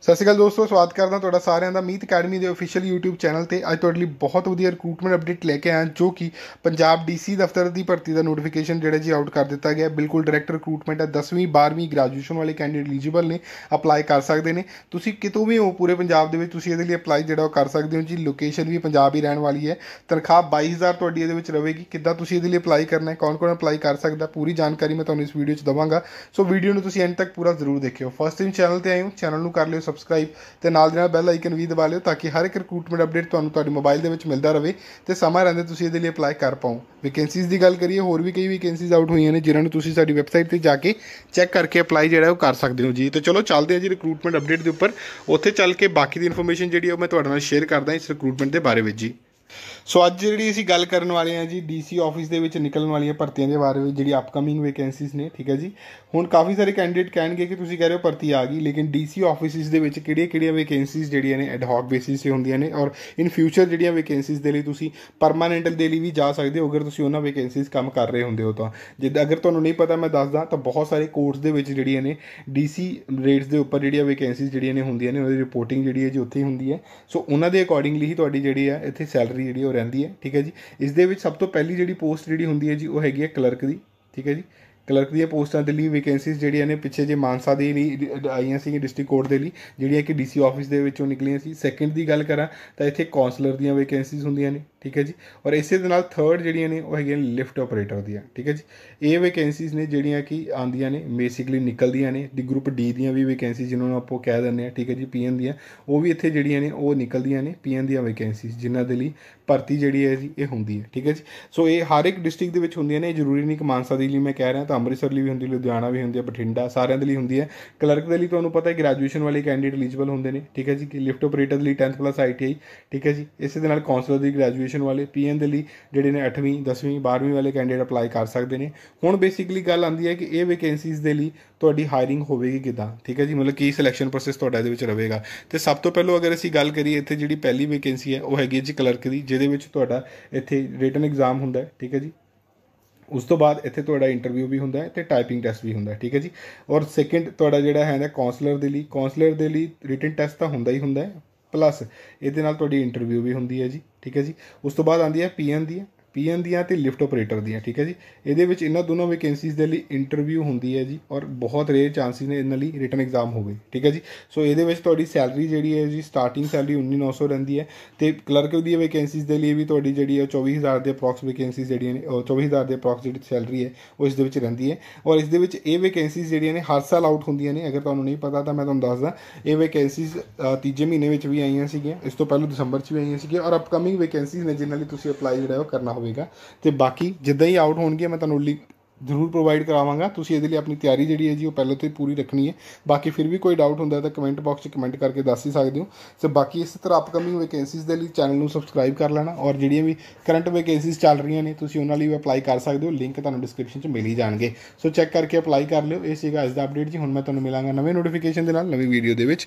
ਸਤਿ ਸ਼੍ਰੀ ਅਕਾਲ ਦੋਸਤੋ ਸਵਾਗਤ ਕਰਦਾ ਤੁਹਾਡਾ ਸਾਰਿਆਂ ਦਾ ਮੀਤ ਅਕੈਡਮੀ ਦੇ ਅਫੀਸ਼ੀਅਲ YouTube ਚੈਨਲ ਤੇ ਅੱਜ ਤੁਹਾਡੇ ਲਈ ਬਹੁਤ ਵਧੀਆ ਰਿਕਰੂਟਮੈਂਟ ਅਪਡੇਟ ਲੈ ਕੇ ਆਇਆ ਜੋ ਕਿ ਪੰਜਾਬ ਡੀਸੀ ਦਫ਼ਤਰ ਦੀ ਭਰਤੀ ਦਾ ਨੋਟੀਫਿਕੇਸ਼ਨ ਜਿਹੜਾ ਜੀ ਆਊਟ ਕਰ ਦਿੱਤਾ ਗਿਆ ਬਿਲਕੁਲ ਡਾਇਰੈਕਟ ਰਿਕਰੂਟਮੈਂਟ ਹੈ 10ਵੀਂ 12ਵੀਂ ਗ੍ਰੈਜੂਏਸ਼ਨ ਵਾਲੇ ਕੈਂਡੀਡੇਟ ਐਲੀਜੀਬਲ ਨੇ ਅਪਲਾਈ ਕਰ ਸਕਦੇ ਨੇ ਤੁਸੀਂ ਕਿਤੋਂ ਵੀ ਹੋ ਪੂਰੇ ਪੰਜਾਬ ਦੇ ਵਿੱਚ ਤੁਸੀਂ ਇਹਦੇ ਲਈ ਅਪਲਾਈ ਜਿਹੜਾ ਉਹ ਕਰ ਸਕਦੇ ਹੋ ਜੀ ਲੋਕੇਸ਼ਨ ਵੀ ਪੰਜਾਬ ਹੀ ਰਹਿਣ ਵਾਲੀ ਹੈ ਤਨਖਾਹ 22000 ਤੁਹਾਡੀ ਇਹਦੇ ਵਿੱਚ ਰਹੇਗੀ ਕਿੱਦਾਂ ਤੁਸੀਂ ਇਹਦੇ ਲਈ ਅਪਲਾਈ ਕਰਨਾ ਹੈ ਕੌਣ-ਕੌਣ ਅਪਲਾਈ ਕਰ ਸਕਦਾ ਪੂਰੀ ਜਾਣਕਾਰੀ ਮੈਂ ਤੁਹਾਨੂੰ ਇਸ ਵੀਡੀਓ 'ਚ ਦਵਾਂਗਾ ਸੋ ਵੀਡੀਓ ਨੂੰ ਤੁਸੀਂ ਐਂਡ ਤੱਕ ਪੂਰਾ ਜ਼ਰੂਰ ਦੇਖਿਓ ਫਸਟ ਟਾਈਮ ਚੈਨਲ ਤੇ ਆਏ ਹੋ ਚੈਨਲ ਨੂੰ ਕਰ ਲਿਓ ਸਬਸਕ੍ਰਾਈਬ ਤੇ ਨਾਲ ਦੇ ਨਾਲ ਬੈਲ ਆਈਕਨ ਵੀ ਦਬਾ ਲਿਓ ਤਾਂ ਕਿ ਹਰ ਇੱਕ ਰਿਕਰੂਟਮੈਂਟ ਅਪਡੇਟ ਤੁਹਾਨੂੰ ਤੁਹਾਡੇ ਮੋਬਾਈਲ ਦੇ ਵਿੱਚ ਮਿਲਦਾ ਰਹੇ ਤੇ ਸਮਾਂ ਰਹਿੰਦੇ ਤੁਸੀਂ ਇਹਦੇ ਲਈ ਅਪਲਾਈ ਕਰ ਪਾਓ ਵੈਕੈਂਸੀਜ਼ ਦੀ ਗੱਲ ਕਰੀਏ ਹੋਰ ਵੀ ਕਈ ਵੈਕੈਂਸੀਜ਼ ਆਊਟ ਹੋਈਆਂ ਨੇ ਜਿਨ੍ਹਾਂ ਨੂੰ ਤੁਸੀਂ ਸਾਡੀ ਵੈਬਸਾਈਟ ਤੇ ਜਾ ਕੇ ਚੈੱਕ ਕਰਕੇ ਅਪਲਾਈ ਜਿਹੜਾ ਉਹ ਕਰ ਸਕਦੇ ਹੋ ਜੀ ਤੇ ਚਲੋ ਚੱਲਦੇ ਆ ਜੀ ਰਿਕਰੂਟਮੈਂਟ ਅਪਡੇਟ ਦੇ ਉੱਪਰ ਉੱਥੇ ਚੱਲ ਕੇ ਬਾਕੀ ਦੀ ਇਨਫੋਰਮੇਸ਼ਨ ਜਿਹੜੀ ਉਹ ਮੈਂ ਤੁਹਾਡੇ ਨਾਲ ਸ਼ੇਅਰ ਕਰਦਾ ਇਸ ਰਿਕਰੂਟਮੈਂਟ ਦੇ ਬਾਰੇ ਵਿੱਚ ਜੀ ਸੋ ਅੱਜ ਜਿਹੜੀ ਅਸੀਂ ਗੱਲ ਕਰਨ ਵਾਲੇ ਆ ਜੀ ਡੀਸੀ ਆਫਿਸ ਦੇ ਵਿੱਚ ਨਿਕਲਣ ਵਾਲੀਆਂ ਭਰਤੀਆਂ ਦੇ ਬਾਰੇ ਵਿੱਚ ਜਿਹੜੀ ਅਪਕਮਿੰਗ ਵੈਕੈਂਸੀਜ਼ ਨੇ ਠੀਕ ਹੈ ਜੀ ਹੁਣ ਕਾਫੀ ਸਾਰੇ ਕੈਂਡੀਡੇਟ ਕਹਿਣਗੇ ਕਿ ਤੁਸੀਂ ਕਹਿ ਰਹੇ ਹੋ ਭਰਤੀ ਆ ਗਈ ਲੇਕਿਨ ਡੀਸੀ ਆਫਿਸਿਸ ਦੇ ਵਿੱਚ ਕਿਹੜੀਆਂ-ਕਿਹੜੀਆਂ ਵੈਕੈਂਸੀਜ਼ ਜਿਹੜੀਆਂ ਨੇ ਐਡ ਹੌਕ ਬੇਸਿਸ ਤੇ ਹੁੰਦੀਆਂ ਨੇ ਔਰ ਇਨ ਫਿਊਚਰ ਜਿਹੜੀਆਂ ਵੈਕੈਂਸੀਜ਼ ਦੇ ਲਈ ਤੁਸੀਂ ਪਰਮਾਨੈਂਟਲ ਦੇ ਲਈ ਵੀ ਜਾ ਸਕਦੇ ਹੋ ਅਗਰ ਤੁਸੀਂ ਉਹਨਾਂ ਵੈਕੈਂਸੀਜ਼ ਕੰਮ ਕਰ ਰਹੇ ਹੁੰਦੇ ਹੋ ਤਾਂ ਜਿੱਦਾਂ ਅਗਰ ਤੁਹਾਨੂੰ ਨਹੀਂ ਪਤਾ ਮੈਂ ਦੱਸਦਾ ਤਾਂ ਬਹੁਤ ਸਾਰੇ ਕੋਰਸ ਦੇ ਵਿੱਚ ਜਿਹੜੀਆਂ ਨੇ ਡੀਸੀ ਰੇਟਸ ਦੇ ਉੱਪਰ ਜਿਹੜੀਆਂ ਵੈਕੈਂਸੀਜ਼ ਜਿਹੜੀਆਂ ਨੇ ਹੁੰਦੀਆਂ ਨੇ ਉਹਦੀ ਰਿਪੋਰਟਿੰਗ ਜਿਹੜੀ ਹੈ ਜੀ ਉੱਥੇ ਹੀ ਹੁੰਦੀ ਹੈ ਸੋ ਉਹਨਾਂ ਦੇ ਅਕੋਰਡਿੰਗਲੀ ਹੀ ਤੁਹਾਡੀ ਜਿਹੜੀ ਹੈ ਇੱਥੇ ਸੈਲਰੀ ਸੈਲਰੀ ਜਿਹੜੀ ਉਹ ਰਹਿੰਦੀ ਹੈ ਠੀਕ ਹੈ ਜੀ ਇਸ ਦੇ ਵਿੱਚ ਸਭ ਤੋਂ ਪਹਿਲੀ ਜਿਹੜੀ ਪੋਸਟ ਜਿਹੜੀ ਹੁੰਦੀ ਹੈ ਜੀ ਉਹ ਹੈਗੀ ਹੈ ਕਲਰਕ ਦੀ ਠੀਕ ਹੈ ਜੀ ਕਲਰਕ ਦੀਆਂ ਪੋਸਟਾਂ ਦੇ ਲਈ ਵੈਕੈਂਸੀਜ਼ ਜਿਹੜੀਆਂ ਨੇ ਪਿੱਛੇ ਜੇ ਮਾਨਸਾ ਦੀ ਲਈ ਆਈਆਂ ਸੀ ਡਿਸਟ੍ਰਿਕਟ ਕੋਰਟ ਦੇ ਲਈ ਜਿਹੜੀਆਂ ਕਿ ਡੀਸੀ ਆਫਿਸ ਦੇ ਵਿੱਚੋਂ ਨਿਕਲੀਆਂ ਸੀ ਸੈਕਿੰਡ ਦੀ ਗੱਲ ਕਰਾਂ ਤਾਂ ਇੱਥੇ ਕਾਉਂਸਲਰ ਦੀਆਂ ਵੈਕੈਂਸੀਜ਼ ਹੁੰਦੀਆਂ ਨੇ ਠੀਕ ਹੈ ਜੀ ਔਰ ਇਸੇ ਦੇ ਨਾਲ ਥਰਡ ਜਿਹੜੀਆਂ ਨੇ ਉਹ ਹੈਗੀਆਂ ਲਿਫਟ ਆਪਰੇਟਰ ਦੀਆਂ ਠੀਕ ਹੈ ਜੀ ਇਹ ਵੈਕੈਂਸੀਜ਼ ਨੇ ਜਿਹੜੀਆਂ ਕਿ ਆਂਦੀਆਂ ਨੇ ਬੇਸਿਕਲੀ ਨਿਕਲਦੀਆਂ ਨੇ ਦੀ ਗਰੁੱਪ ਡੀ ਦੀਆਂ ਵੀ ਵੈਕੈਂਸੀ ਜਿਨ੍ਹਾਂ ਨੂੰ ਆਪਾਂ ਕਹਿ ਦਿੰਦੇ ਆ ਠੀਕ ਹੈ ਜੀ ਪੀਐਨ ਦੀਆਂ ਉਹ ਵੀ ਇੱਥੇ ਜਿਹੜੀਆਂ ਨੇ ਉਹ ਨਿਕਲਦੀਆਂ ਨੇ ਪੀਐਨ ਦੀਆਂ ਵੈਕੈਂਸੀ ਜਿਨ੍ਹਾਂ ਦੇ ਲਈ ਭਰਤੀ ਜਿਹੜੀ ਹੈ ਜੀ ਇਹ ਹੁੰਦੀ ਹੈ ਠੀਕ ਹੈ ਜੀ ਸੋ ਇਹ ਹਰ ਇੱਕ ਡਿਸਟ੍ਰਿਕਟ ਦੇ ਵਿੱਚ ਹੁੰਦੀਆਂ ਨੇ ਜ਼ਰੂਰੀ ਨਹੀਂ ਕਿ ਮਾਨਸਾ ਦੇ ਲਈ ਮੈਂ ਕਹਿ ਰਿਹਾ ਤਾਂ ਅੰਮ੍ਰਿਤਸਰ ਲਈ ਵੀ ਹੁੰਦੀ ਲੁਧਿਆਣਾ ਵੀ ਹੁੰਦੀ ਹੈ ਬਠਿੰਡਾ ਸਾਰਿਆਂ ਦੇ ਲਈ ਹੁੰਦੀ ਹੈ ਕਲਰਕ ਦੇ ਲਈ ਤੁਹਾਨੂੰ ਪਤਾ ਹੈ ਗ੍ਰੈਜੂਏਸ਼ਨ ਵਾਲੇ ਕੈਂਡੀਡੇਟ ਐਲੀਜੀਬਲ ਹੁੰਦੇ ਨੇ ਠੀਕ ਹੈ ਜੀ ਕਿ ਲਿਫਟ ਆਪਰੇਟਰ ਦੇ ਲਈ 10th ਪਲੱਸ ਆਈਟੀਆਈ ਠੀਕ ਹੈ ਜੀ ਇਸੇ ਦੇ ਨਾਲ ਕਾਉਂਸਲਰ ਦੀ ਗ੍ਰੈਜੂਏਸ਼ਨ ਵਾਲੇ ਪੀਐਨ ਦੇ ਲਈ ਜਿਹੜੇ ਨੇ 8ਵੀਂ 10ਵੀਂ 12ਵੀਂ ਵਾਲੇ ਕੈਂਡੀਡੇਟ ਅਪਲਾਈ ਕਰ ਸਕਦੇ ਨੇ ਹੁਣ ਬੇਸਿਕਲੀ ਗੱਲ ਆਂਦੀ ਹੈ ਕਿ ਇਹ ਵੈਕੈਂਸੀਜ਼ ਦੇ ਲਈ ਤੁਹਾਡੀ ਹਾਇਰਿੰਗ ਹੋਵੇਗੀ ਕਿਦਾਂ ਠੀਕ ਹੈ ਜੀ ਮਤਲਬ ਕੀ ਸਿਲੈਕਸ਼ਨ ਪ੍ਰੋਸੈਸ ਤੁਹਾਡਾ ਇਹਦੇ ਵਿੱਚ ਰਹੇਗਾ ਤੇ ਸਭ ਤੋਂ ਪਹਿਲਾਂ ਅਗਰ ਅਸੀਂ ਗੱਲ ਕਰੀਏ ਇੱਥੇ ਜਿਹੜੀ ਪਹਿਲੀ ਵੈਕੈਂਸੀ ਹੈ ਉਹ ਹੈਗੀ ਜੀ ਕਲਰਕ ਦੀ ਜਿਹਦੇ ਵਿੱਚ ਤੁਹਾਡਾ ਇੱਥੇ ਰਿਟਨ ਐਗਜ਼ਾਮ ਹੁੰਦਾ ਹੈ ਠੀਕ ਹੈ ਜੀ ਉਸ ਤੋਂ ਬਾਅਦ ਇੱਥੇ ਤੁਹਾਡਾ ਇੰਟਰਵਿਊ ਵੀ ਹੁੰਦਾ ਹੈ ਤੇ ਟਾਈਪਿੰਗ ਟੈਸਟ ਵੀ ਹੁੰਦਾ ਹੈ ਠੀਕ ਹੈ ਜੀ ਔਰ ਸੈਕਿੰਡ ਤੁਹਾਡਾ ਜਿਹੜਾ ਹੈ ਨਾ ਕਾਉਂਸਲਰ ਦੇ ਲਈ ਕਾਉਂਸਲਰ ਦੇ ਲਈ ਰਿਟਨ ਟੈਸਟ ਤਾਂ ਹੁੰਦਾ ਹੀ ਹੁੰਦਾ ਹੈ ਪਲੱਸ ਇਹਦੇ ਨਾਲ ਤੁਹਾਡੀ ਇੰਟਰਵਿਊ ਵੀ ਹੁੰਦੀ ਹੈ ਜੀ ਠੀਕ ਹੈ ਜੀ ਉਸ ਤੋਂ ਬਾਅਦ ਆਂਦੀ ਹੈ ਪੀਐਨ ਦੀ ਪੀਐਨ ਦੀਆਂ ਤੇ ਲਿਫਟ ਆਪਰੇਟਰ ਦੀਆਂ ਠੀਕ ਹੈ ਜੀ ਇਹਦੇ ਵਿੱਚ ਇਹਨਾਂ ਦੋਨੋਂ ਵੈਕੈਂਸੀਜ਼ ਦੇ ਲਈ ਇੰਟਰਵਿਊ ਹੁੰਦੀ ਹੈ ਜੀ ਔਰ ਬਹੁਤ ਰੇਅਰ ਚਾਂਸਸ ਨੇ ਇਹਨਾਂ ਲਈ ਰਿਟਨ ਐਗਜ਼ਾਮ ਹੋਵੇ ਠੀਕ ਹੈ ਜੀ ਸੋ ਇਹਦੇ ਵਿੱਚ ਤੁਹਾਡੀ ਸੈਲਰੀ ਜਿਹੜੀ ਹੈ ਜੀ ਸਟਾਰਟਿੰਗ ਸੈਲਰੀ 19900 ਰਹਿੰਦੀ ਹੈ ਤੇ ਕਲਰਕ ਦੀ ਵੈਕੈਂਸੀਜ਼ ਦੇ ਲਈ ਵੀ ਤੁਹਾਡੀ ਜਿਹੜੀ ਹੈ 24000 ਦੇ ਅਪਰੋਕਸ ਵੈਕੈਂਸੀਜ਼ ਜਿਹੜੀਆਂ ਨੇ 24000 ਦੇ ਅਪਰੋਕਸ ਜਿਹੜੀ ਸੈਲਰੀ ਹੈ ਉਹ ਇਸ ਦੇ ਵਿੱਚ ਰਹਿੰਦੀ ਹੈ ਔਰ ਇਸ ਦੇ ਵਿੱਚ ਇਹ ਵੈਕੈਂਸੀਜ਼ ਜਿਹੜੀਆਂ ਨੇ ਹਰ ਸਾਲ ਆਊਟ ਹੁੰਦੀਆਂ ਨੇ ਅਗਰ ਤੁਹਾਨੂੰ ਨਹੀਂ ਪਤਾ ਤਾਂ ਮੈਂ ਤੁਹਾਨੂੰ ਦੱਸਦਾ ਇਹ ਵੈਕੈਂਸੀਜ਼ ਤੀਜੇ ਮਹੀਨੇ ਵਿੱਚ ਵੀ ਆਈਆਂ ਸੀਗੀਆਂ ਇਸ ਤੋਂ ਪਹਿਲਾਂ ਦਸੰਬਰ 'ਚ ਵੀ ਆਈਆਂ ਸੀਗੀਆਂ ਔਰ ਅਪਕਮਿੰਗ ਵੈਕੈਂਸੀਜ਼ ਨੇ ਜਿਨ੍ਹਾਂ ਲਈ ਤੁਸੀਂ ਅਪਲਾਈ ਜਿਹੜਾ ਉਹ ਕਰਨਾ ਹੋਵੇ ਹੋਵੇਗਾ ਤੇ ਬਾਕੀ ਜਿੱਦਾਂ ਹੀ ਆਊਟ ਹੋਣਗੇ ਮੈਂ ਤੁਹਾਨੂੰ ਜ਼ਰੂਰ ਪ੍ਰੋਵਾਈਡ ਕਰਾਵਾਂਗਾ ਤੁਸੀਂ ਇਹਦੇ ਲਈ ਆਪਣੀ ਤਿਆਰੀ ਜਿਹੜੀ ਹੈ ਜੀ ਉਹ ਪਹਿਲਾਂ ਤੋਂ ਹੀ ਪੂਰੀ ਰੱਖਣੀ ਹੈ ਬਾਕੀ ਫਿਰ ਵੀ ਕੋਈ ਡਾਊਟ ਹੁੰਦਾ ਤਾਂ ਕਮੈਂਟ ਬਾਕਸ 'ਚ ਕਮੈਂਟ ਕਰਕੇ ਦੱਸ ਹੀ ਸਕਦੇ ਹੋ ਸੋ ਬਾਕੀ ਇਸੇ ਤਰ੍ਹਾਂ ਅਪਕਮਿੰਗ ਵੈਕੈਂਸੀਜ਼ ਦੇ ਲਈ ਚੈਨਲ ਨੂੰ ਸਬਸਕ੍ਰਾਈਬ ਕਰ ਲੈਣਾ ਔਰ ਜਿਹੜੀਆਂ ਵੀ ਕਰੰਟ ਵੈਕੈਂਸੀਜ਼ ਚੱਲ ਰਹੀਆਂ ਨੇ ਤੁਸੀਂ ਉਹਨਾਂ ਲਈ ਵੀ ਅਪਲਾਈ ਕਰ ਸਕਦੇ ਹੋ ਲਿੰਕ ਤੁਹਾਨੂੰ ਡਿਸਕ੍ਰਿਪਸ਼ਨ 'ਚ ਮਿਲ ਹੀ ਜਾਣਗੇ ਸੋ ਚੈੱਕ ਕਰਕੇ ਅਪਲਾਈ ਕਰ ਲਿਓ ਇਹ ਸੀਗਾ ਅੱਜ ਦਾ ਅਪਡੇਟ ਜੀ ਹੁਣ ਮੈਂ ਤੁਹਾਨੂੰ ਮਿਲਾਂਗਾ ਨਵੇਂ ਨੋਟੀਫਿਕੇਸ਼ਨ ਦੇ ਨਾਲ ਨਵੀਂ ਵੀਡੀਓ ਦੇ ਵਿੱਚ